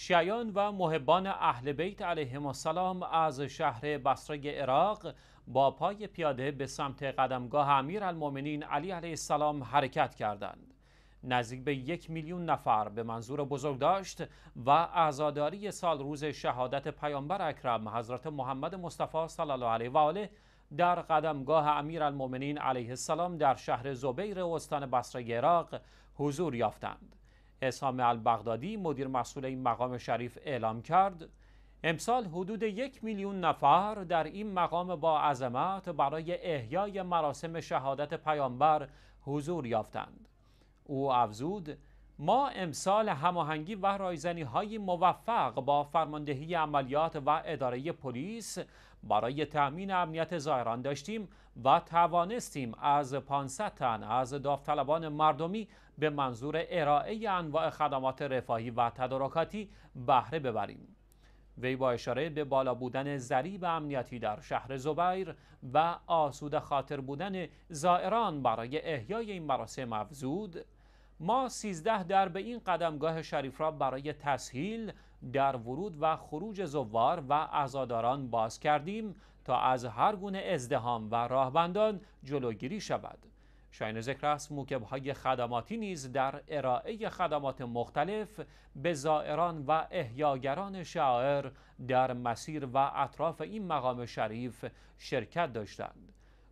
شیعان و محبان اهل بیت علیهم السلام از شهر بصره عراق با پای پیاده به سمت قدمگاه امیرالمؤمنین علی علیه السلام حرکت کردند. نزدیک به یک میلیون نفر به منظور بزرگداشت و عزاداری سال روز شهادت پیامبر اکرم حضرت محمد مصطفی صلی الله علیه و آله در قدمگاه امیرالمؤمنین علیه السلام در شهر زبیر استان بصره عراق حضور یافتند. حسام البغدادی مدیر مسئول این مقام شریف اعلام کرد امسال حدود یک میلیون نفر در این مقام با عظمت برای احیای مراسم شهادت پیامبر حضور یافتند او افزود ما امسال هماهنگی و رایزنی های موفق با فرماندهی عملیات و اداره پلیس برای تأمین امنیت زائران داشتیم و توانستیم از 500 تن از داوطلبان مردمی به منظور ارائه انواع خدمات رفاهی و تدارکاتی بهره ببریم. وی با اشاره به بالا بودن ضریب امنیتی در شهر زبیر و آسوده خاطر بودن زائران برای احیای این مراسم افزود، ما 13 به این قدمگاه شریف را برای تسهیل در ورود و خروج زوار و ازاداران باز کردیم تا از هر گونه ازدهام و راهبندان جلوگیری شود. شاین ذکر است موکب خدماتی نیز در ارائه خدمات مختلف به زائران و احیاگران شاعر در مسیر و اطراف این مقام شریف شرکت داشتند.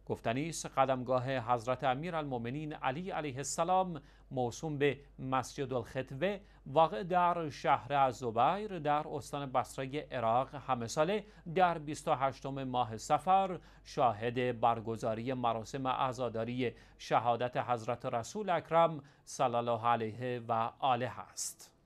گفتنی است قدمگاه حضرت امیرالمؤمنین علی علیه السلام موسوم به مسجد الخطبه واقع در شهر زبیر در استان بصره عراق همه ساله در 28 ماه سفر شاهد برگزاری مراسم عزاداری شهادت حضرت رسول اکرم صلی الله علیه و آله است.